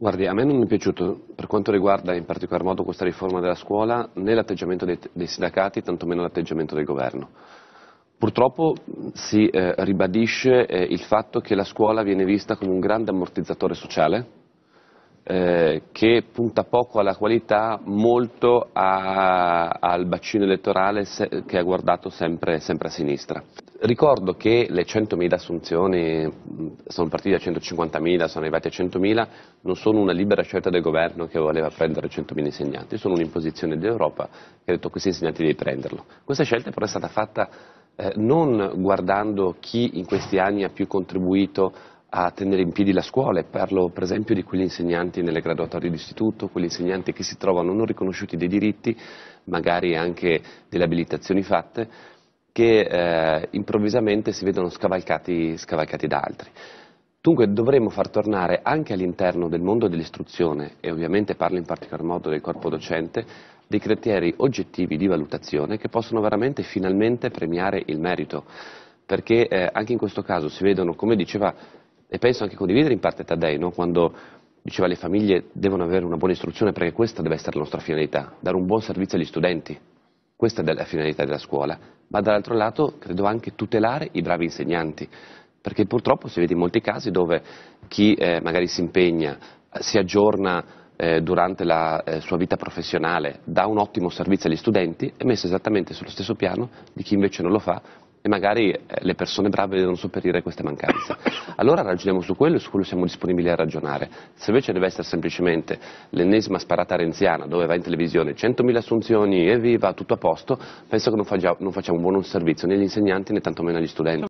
Guardi, a me non mi è piaciuto, per quanto riguarda in particolar modo questa riforma della scuola, né l'atteggiamento dei, dei sindacati, tantomeno l'atteggiamento del governo. Purtroppo si eh, ribadisce eh, il fatto che la scuola viene vista come un grande ammortizzatore sociale, eh, che punta poco alla qualità, molto a, al bacino elettorale se, che ha guardato sempre, sempre, a sinistra. Ricordo che le 100.000 assunzioni sono partite da 150.000, sono arrivate a 100.000, non sono una libera scelta del governo che voleva prendere 100.000 insegnanti, sono un'imposizione dell'Europa che ha detto questi insegnanti devi prenderlo. Questa scelta però è stata fatta eh, non guardando chi in questi anni ha più contribuito a tenere in piedi la scuola e parlo per esempio di quegli insegnanti nelle graduatorie di istituto, quegli insegnanti che si trovano non riconosciuti dei diritti, magari anche delle abilitazioni fatte, che eh, improvvisamente si vedono scavalcati, scavalcati da altri. Dunque dovremmo far tornare anche all'interno del mondo dell'istruzione, e ovviamente parlo in particolar modo del corpo docente, dei criteri oggettivi di valutazione che possono veramente finalmente premiare il merito, perché eh, anche in questo caso si vedono, come diceva e penso anche condividere in parte Taddei, no? quando diceva le famiglie devono avere una buona istruzione perché questa deve essere la nostra finalità, dare un buon servizio agli studenti, questa è la finalità della scuola, ma dall'altro lato credo anche tutelare i bravi insegnanti, perché purtroppo si vede in molti casi dove chi eh, magari si impegna, si aggiorna eh, durante la eh, sua vita professionale, dà un ottimo servizio agli studenti, è messo esattamente sullo stesso piano di chi invece non lo fa e magari eh, le persone brave devono sopperire queste mancanze. Allora ragioniamo su quello e su quello siamo disponibili a ragionare. Se invece deve essere semplicemente l'ennesima sparata renziana dove va in televisione 100.000 assunzioni, e evviva, tutto a posto, penso che non facciamo un buon servizio né agli insegnanti né tantomeno agli studenti.